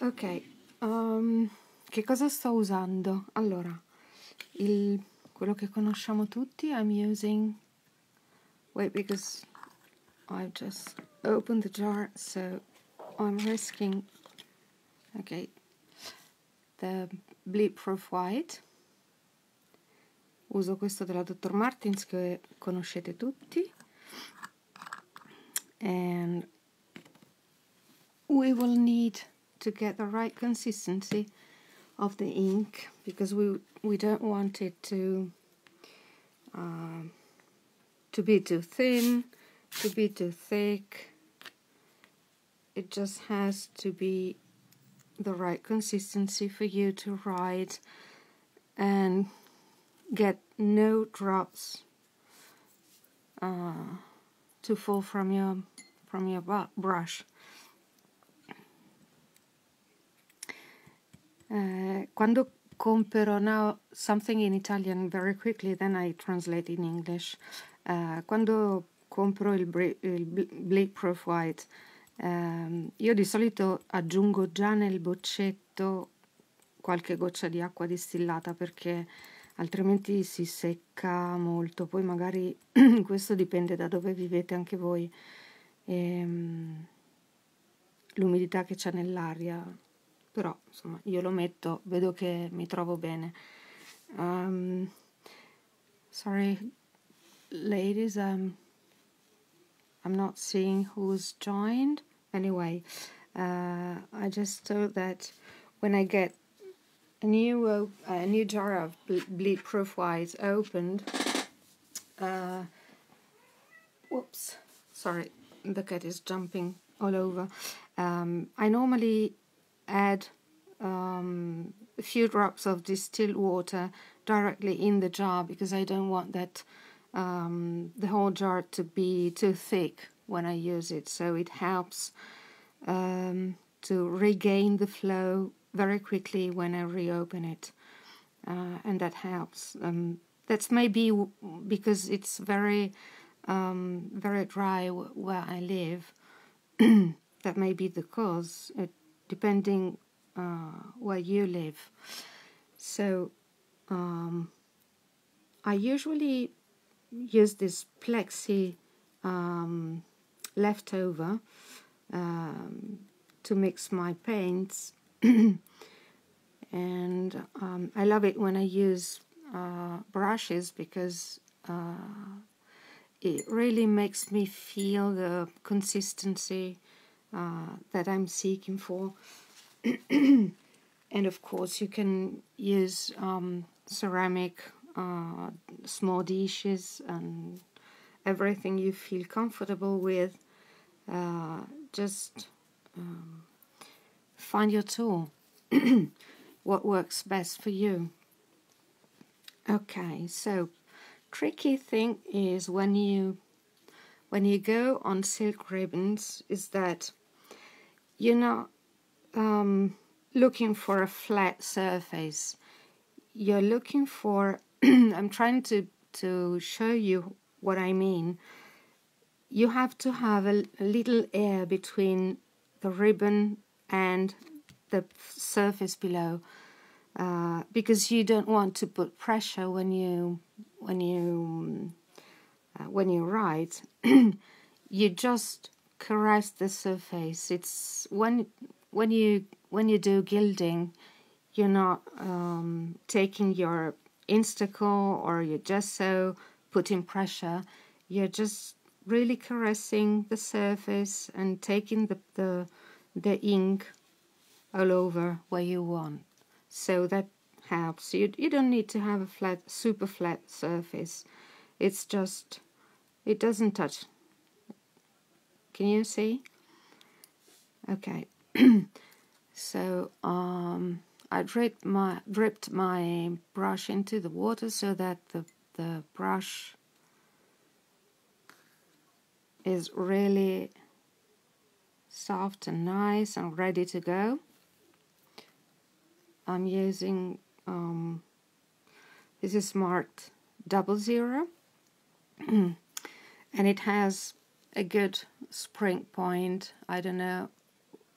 ok um, che cosa sto usando allora il, quello che conosciamo tutti I'm using wait because I've just opened the jar so I'm risking ok the bleep-proof white uso questo della Dr. Martins che conoscete tutti and we will need to get the right consistency of the ink because we we don't want it to uh, to be too thin to be too thick it just has to be the right consistency for you to write and get no drops uh, to fall from your from your brush Eh, quando compro now something in Italian very quickly, then I translate in English. Uh, quando compro il, il Blake Proof White, um, io di solito aggiungo già nel boccetto qualche goccia di acqua distillata perché altrimenti si secca molto. Poi magari questo dipende da dove vivete anche voi. E, ehm, L'umidità che c'è nell'aria però insomma io lo metto, vedo che mi trovo bene. Um, sorry, ladies, um, I'm not seeing who's joined. Anyway, uh, I just thought that when I get a new uh, a new jar of bleed proof wise opened, uh, whoops, sorry, the cat is jumping all over. Um, I normally add um, a few drops of distilled water directly in the jar because I don't want that um, the whole jar to be too thick when I use it so it helps um, to regain the flow very quickly when I reopen it uh, and that helps um, that's maybe because it's very um, very dry where I live that may be the cause it depending uh, where you live. So um, I usually use this plexi um, leftover um, to mix my paints and um, I love it when I use uh, brushes because uh, it really makes me feel the consistency uh, that I'm seeking for. and of course, you can use um, ceramic uh, small dishes and everything you feel comfortable with. Uh, just um, find your tool, what works best for you. Okay, so tricky thing is when you when you go on silk ribbons is that you're not um, looking for a flat surface. You're looking for, I'm trying to, to show you what I mean. You have to have a, a little air between the ribbon and the surface below uh, because you don't want to put pressure when you when you um, uh, when you write, you just caress the surface. It's when when you when you do gilding, you're not um, taking your instacle or your gesso, putting pressure. You're just really caressing the surface and taking the the, the ink all over where you want. So that helps. You you don't need to have a flat, super flat surface. It's just it doesn't touch can you see okay so um, I dripped my dripped my brush into the water so that the the brush is really soft and nice and ready to go. I'm using um, this is marked double zero and it has a good spring point. I don't know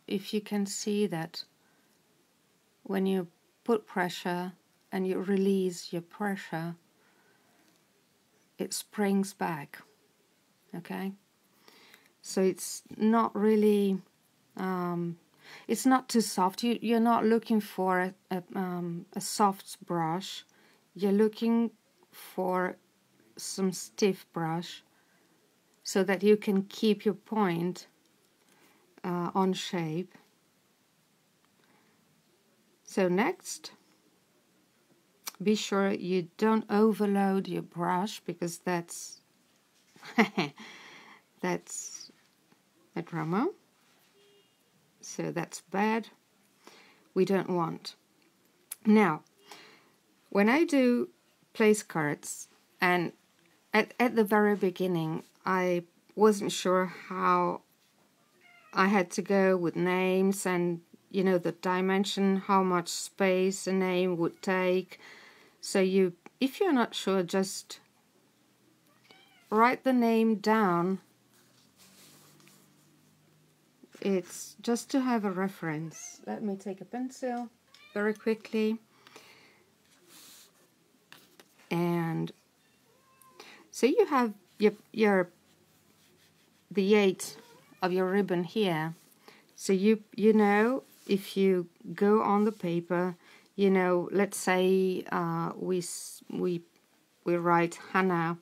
if you can see that when you put pressure and you release your pressure, it springs back. Okay? So it's not really, um, it's not too soft. You, you're not looking for a, a, um, a soft brush, you're looking for some stiff brush so that you can keep your point uh, on shape. So next, be sure you don't overload your brush because that's that's a drama. So that's bad. We don't want. Now, when I do place cards and at, at the very beginning I wasn't sure how I had to go with names and you know the dimension how much space a name would take so you if you're not sure just write the name down it's just to have a reference let me take a pencil very quickly and so you have your, your the eight of your ribbon here so you you know if you go on the paper you know let's say uh, we we we write Hannah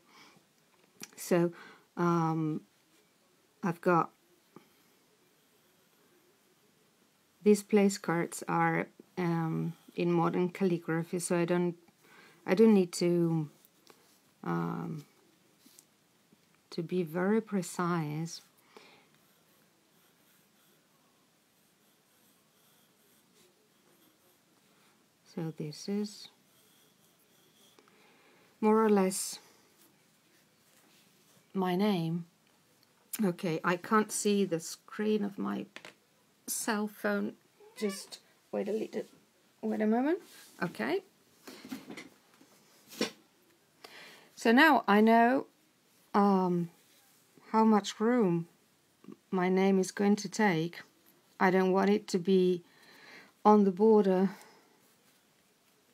so um, I've got these place cards are um, in modern calligraphy so I don't I don't need to um, to be very precise so this is more or less my name okay I can't see the screen of my cell phone just wait a little wait a moment okay so now I know um, how much room my name is going to take. I don't want it to be on the border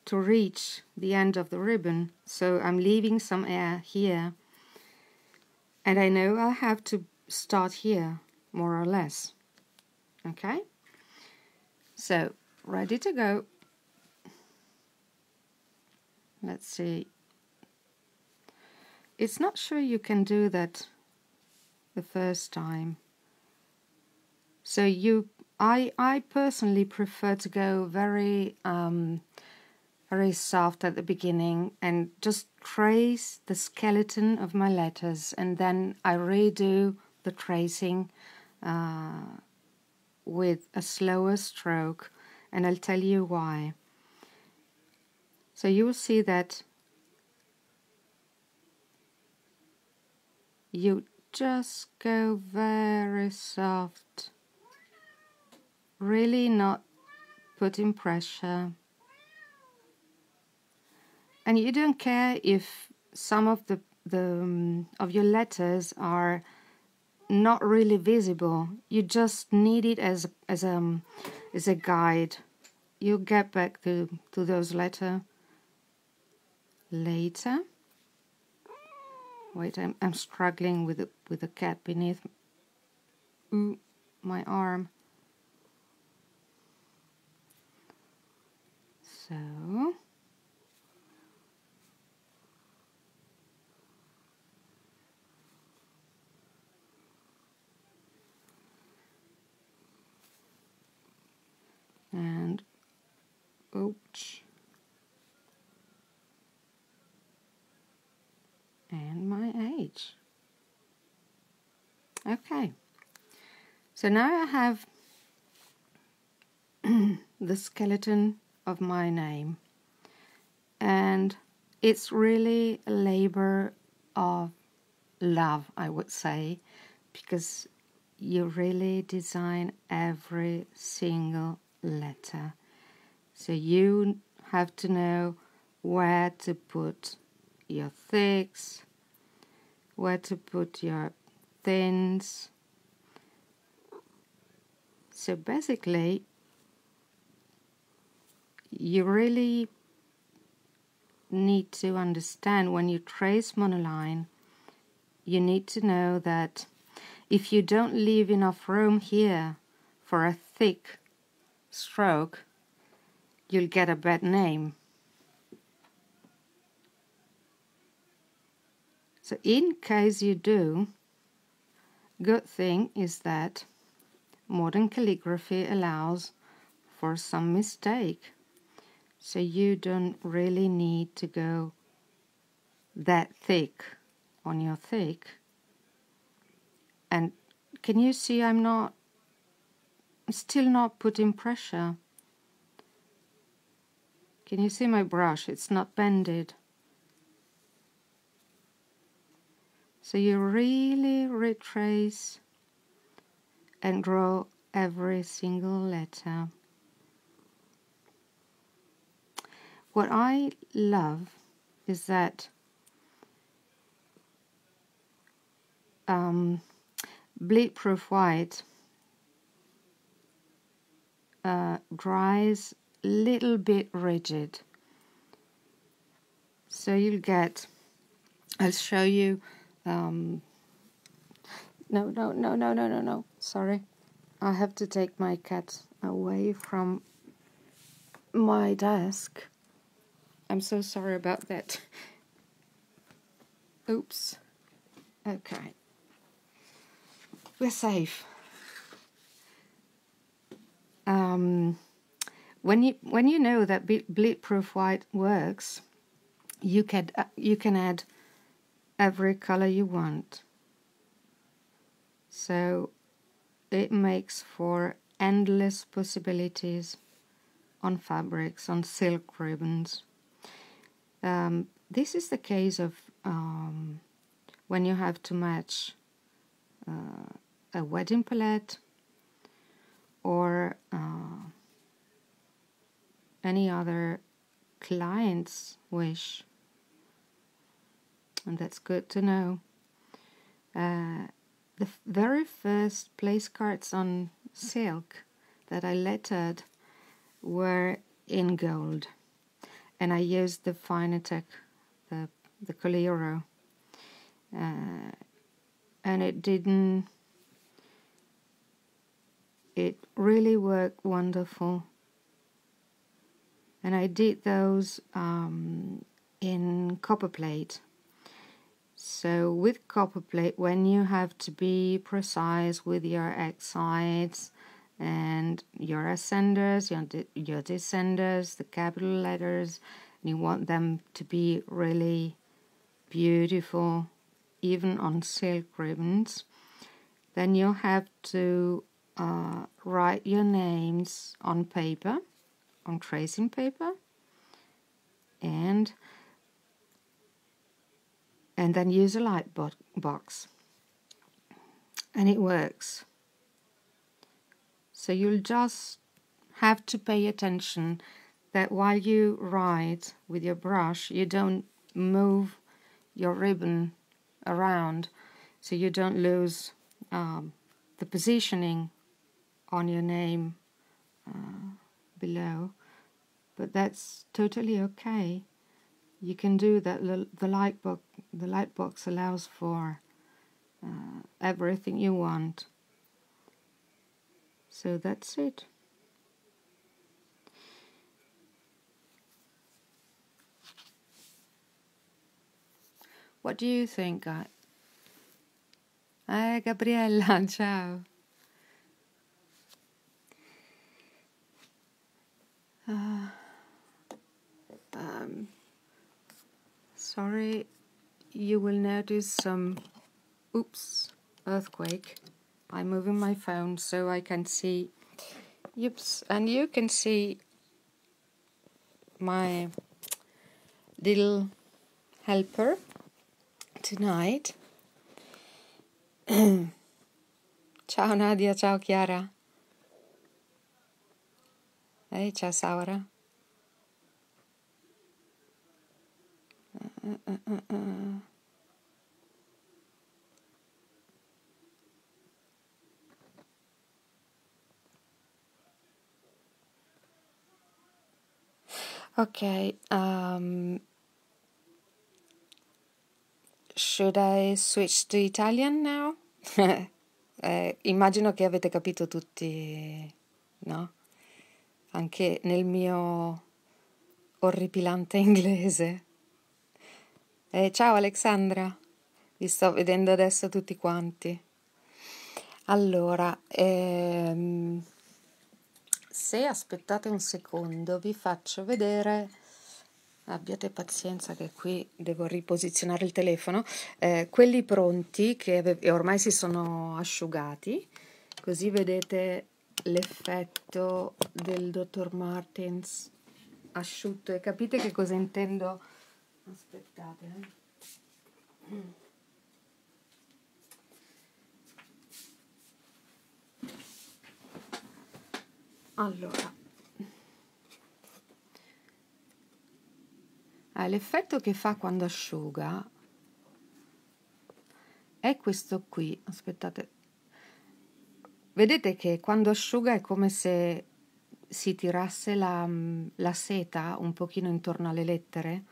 to reach the end of the ribbon, so I'm leaving some air here. And I know I have to start here, more or less. Okay? So, ready to go. Let's see it's not sure you can do that the first time. So you, I, I personally prefer to go very, um, very soft at the beginning and just trace the skeleton of my letters, and then I redo the tracing uh, with a slower stroke, and I'll tell you why. So you will see that you just go very soft really not putting pressure and you don't care if some of the the um, of your letters are not really visible you just need it as as a mm, as a guide you'll get back to to those letters later Wait, I'm, I'm struggling with the, with the cat beneath Ooh, my arm. So... and ouch Okay. So now I have the skeleton of my name. And it's really a labor of love, I would say, because you really design every single letter. So you have to know where to put your thicks, where to put your thins. So basically, you really need to understand when you trace monoline, you need to know that if you don't leave enough room here for a thick stroke, you'll get a bad name. So in case you do, Good thing is that modern calligraphy allows for some mistake. So you don't really need to go that thick on your thick. And can you see I'm not still not putting pressure? Can you see my brush? It's not bended. So you really retrace and draw every single letter. What I love is that um, bleed proof white uh, dries little bit rigid so you'll get I'll show you um, no, no, no, no, no, no, no. Sorry. I have to take my cat away from my desk. I'm so sorry about that. Oops. Okay. We're safe. Um, when you when you know that bulletproof white works, you can uh, you can add every color you want. So it makes for endless possibilities on fabrics, on silk ribbons. Um, this is the case of um, when you have to match uh, a wedding palette or uh, any other client's wish and that's good to know. Uh, the very first place cards on silk that I lettered were in gold, and I used the Finatec, the the coliro, uh, and it didn't. It really worked wonderful, and I did those um, in copper plate. So with copper plate, when you have to be precise with your excites and your ascenders, your, de your descenders, the capital letters, you want them to be really beautiful, even on silk ribbons, then you have to uh, write your names on paper, on tracing paper, and and then use a light bo box. And it works. So you'll just have to pay attention that while you write with your brush, you don't move your ribbon around so you don't lose um, the positioning on your name uh, below. But that's totally okay. You can do that the light box the light box allows for uh, everything you want. So that's it. What do you think, I Hi, Gabriella, ciao. Uh, um, sorry you will notice some oops earthquake I'm moving my phone so I can see oops and you can see my little helper tonight ciao Nadia ciao Chiara Hey, ciao Saura Okay, um, should I switch to Italian now? eh, immagino che avete capito tutti, no? Anche nel mio orripilante inglese. Eh, ciao Alexandra, vi sto vedendo adesso tutti quanti. Allora, ehm, se aspettate un secondo vi faccio vedere, abbiate pazienza che qui devo riposizionare il telefono, eh, quelli pronti che ormai si sono asciugati, così vedete l'effetto del dottor Martens asciutto e capite che cosa intendo aspettate eh. allora eh, l'effetto che fa quando asciuga è questo qui aspettate vedete che quando asciuga è come se si tirasse la, la seta un pochino intorno alle lettere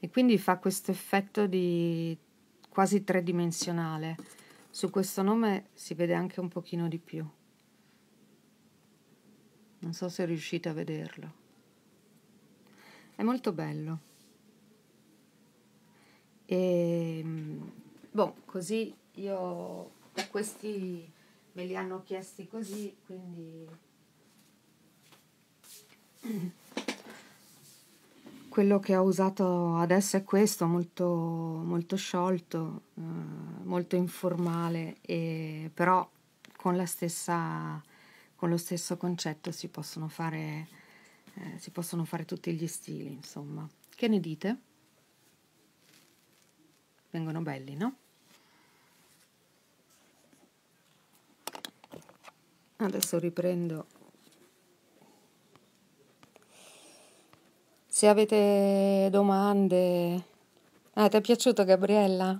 e quindi fa questo effetto di quasi tridimensionale. Su questo nome si vede anche un pochino di più. Non so se riuscite a vederlo. È molto bello. E, ehm, boh, così io questi me li hanno chiesti così, quindi quello che ho usato adesso è questo, molto, molto sciolto, eh, molto informale, e, però con, stessa, con, lo stesso concetto si possono, fare, eh, si possono fare tutti gli stili, insomma. Che ne dite? Vengono belli, no? Adesso riprendo Se avete domande... Ah, ti è piaciuto Gabriella?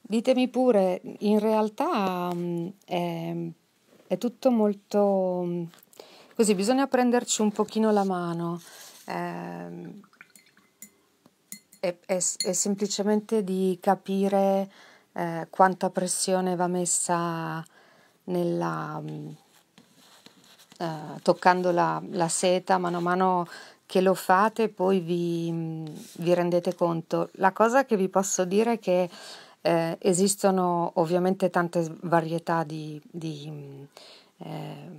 Ditemi pure, in realtà mm, è, è tutto molto... Mm, così bisogna prenderci un pochino la mano. Eh, è, è, è, semplicemente di capire eh, quanta pressione va messa nella, mm, eh, toccando la, la, seta, mano a mano che lo fate e poi vi, vi, rendete conto. La cosa che vi posso dire è che eh, esistono ovviamente tante varietà di, di eh,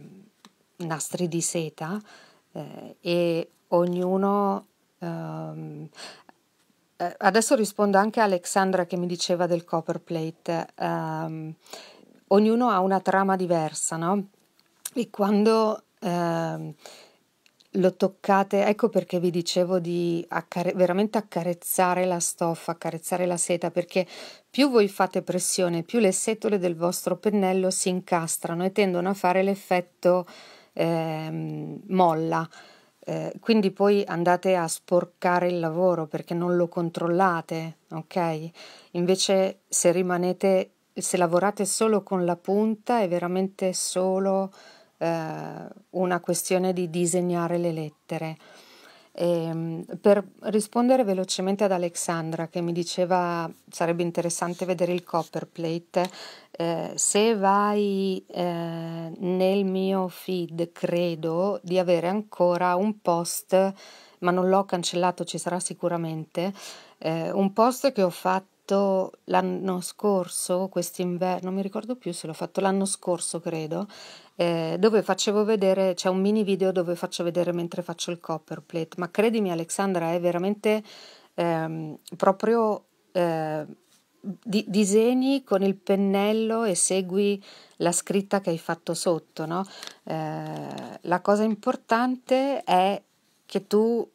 nastri di seta eh, e ognuno... Ehm, eh, adesso rispondo anche a Alexandra che mi diceva del copperplate. Um, ehm, ognuno ha una trama diversa, no? E quando... Ehm, lo toccate, ecco perché vi dicevo di accare- veramente accarezzare la stoffa, accarezzare la seta, perché più voi fate pressione, più le setole del vostro pennello si incastrano e tendono a fare l'effetto eh, molla. Eh, quindi poi andate a sporcare il lavoro perché non lo controllate, ok? Invece se rimanete, se lavorate solo con la punta è veramente solo eh, una questione di disegnare le lettere. E, ehm, per rispondere velocemente ad Alexandra che mi diceva sarebbe interessante vedere il copperplate, eh, se vai eh, nel mio feed credo di avere ancora un post, ma non l'ho cancellato, ci sarà sicuramente, eh, un post che ho fatto l'anno scorso, quest'inverno, non mi ricordo più se l'ho fatto l'anno scorso credo, eh, dove facevo vedere, c'è un mini video dove faccio vedere mentre faccio il copperplate, ma credimi Alexandra è veramente ehm, proprio eh, di, disegni con il pennello e segui la scritta che hai fatto sotto, no? eh, la cosa importante è che tu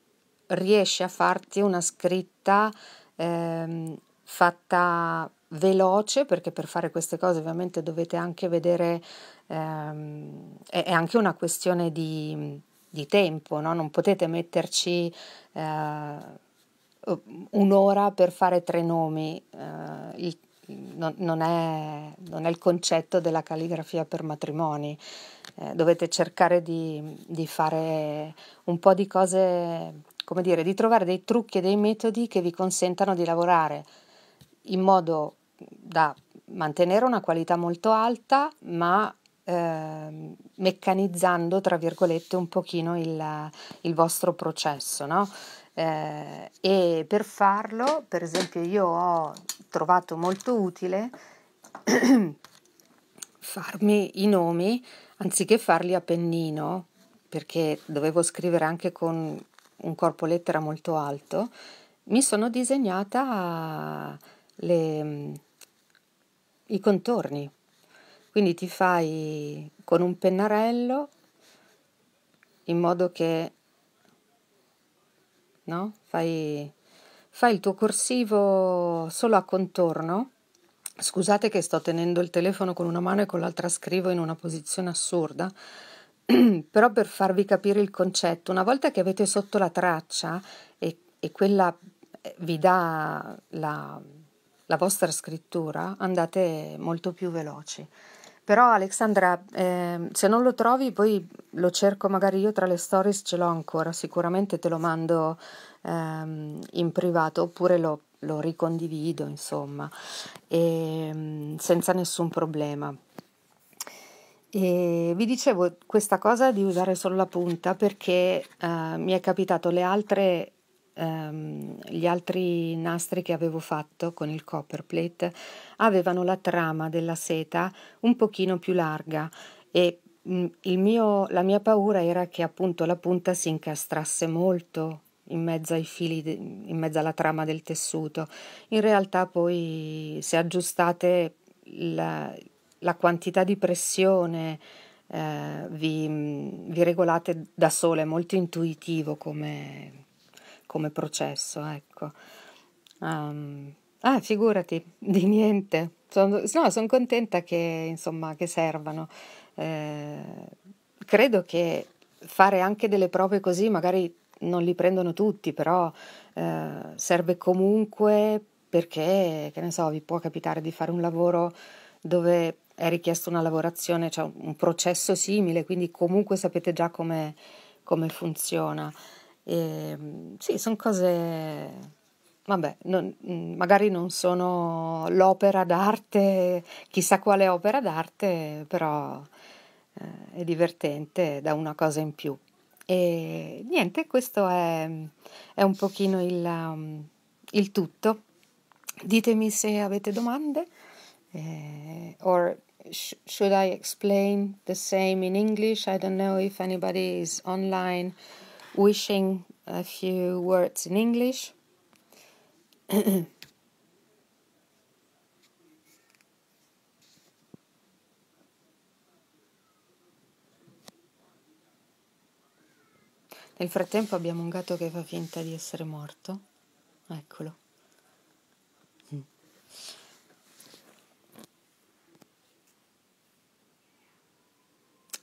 riesci a farti una scritta ehm, fatta veloce, perché per fare queste cose ovviamente dovete anche vedere, ehm, è, anche una questione di, di tempo, no? non potete metterci eh, un'ora per fare tre nomi, eh, il, non, non, è, non, è, il concetto della calligrafia per matrimoni, eh, dovete cercare di, di fare un po' di cose, come dire, di trovare dei trucchi e dei metodi che vi consentano di lavorare in modo da mantenere una qualità molto alta, ma eh, meccanizzando, tra virgolette, un pochino il, il vostro processo, no? eh, e per farlo, per esempio, io ho trovato molto utile farmi i nomi anziché farli a pennino, perché dovevo scrivere anche con un corpo lettera molto alto, mi sono disegnata A, le, mm, i contorni. Quindi ti fai con un pennarello in modo che no? fai, fai il tuo corsivo solo a contorno. Scusate che sto tenendo il telefono con una mano e con l'altra scrivo in una posizione assurda, però per farvi capire il concetto, una volta che avete sotto la traccia e, e quella eh, vi dà la, la vostra scrittura andate molto più veloci. Però Alexandra, eh, se non lo trovi poi lo cerco magari io tra le stories, ce l'ho ancora, sicuramente te lo mando ehm, in privato oppure lo, lo ricondivido, insomma, e, ehm, senza nessun problema. E vi dicevo questa cosa di usare solo la punta perché eh, mi è capitato le altre ehm, gli altri nastri che avevo fatto con il copper plate avevano la trama della seta un pochino più larga e mm, mio, la mia paura era che appunto la punta si incastrasse molto in mezzo ai fili, de, in mezzo alla trama del tessuto. In realtà poi se aggiustate la, la quantità di pressione eh, vi, mm, vi regolate da sole, è molto intuitivo come, come processo, ecco. Um, ah, figurati, di niente. Sono, no, sono contenta che, insomma, che servano. Eh, credo che fare anche delle prove così, magari non li prendono tutti, però eh, serve comunque perché, che ne so, vi può capitare di fare un lavoro dove è richiesta una lavorazione, cioè un processo simile, quindi comunque sapete già come, come funziona. E, ehm, sì, sono cose, vabbè, non, mm, magari non sono l'opera d'arte, chissà quale opera d'arte, però eh, è divertente, da una cosa in più. E niente, questo è, è un pochino il, mm, il, tutto. Ditemi se avete domande. Eh, or sh- should I explain the same in English? I don't know if anybody is online wishing a few words in English. Nel frattempo abbiamo un gatto che fa finta di essere morto. Eccolo.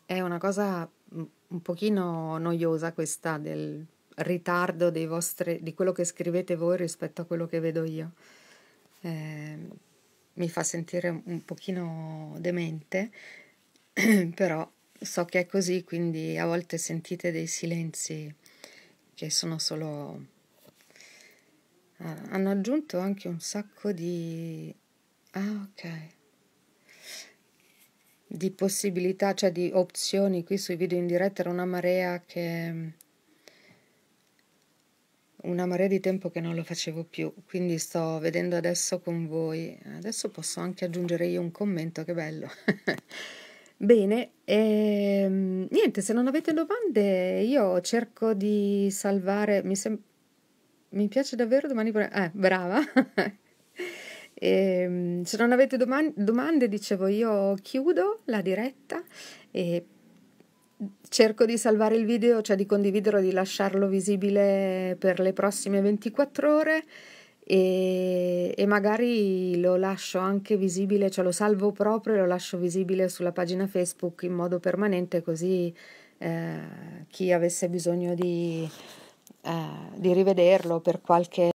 È una cosa mm, un pochino noiosa questa del ritardo vostri, di quello che scrivete voi rispetto a quello che vedo io. Eh, mi fa sentire un pochino demente, però so che è così, quindi a volte sentite dei silenzi che sono solo... Ah, hanno aggiunto anche un sacco di... Ah, ok di possibilità, cioè di opzioni qui sui video in diretta era una marea che una marea di tempo che non lo facevo più, quindi sto vedendo adesso con voi. Adesso posso anche aggiungere io un commento, che bello. Bene, e, ehm, niente, se non avete domande io cerco di salvare, mi, sem- mi piace davvero domani... Eh, brava, E, ehm, se non avete doman- domande, dicevo io chiudo la diretta e cerco di salvare il video, cioè di condividerlo, di lasciarlo visibile per le prossime 24 ore. E, e, magari lo lascio anche visibile, cioè lo salvo proprio e lo lascio visibile sulla pagina Facebook in modo permanente così eh, chi avesse bisogno di, eh, di rivederlo per qualche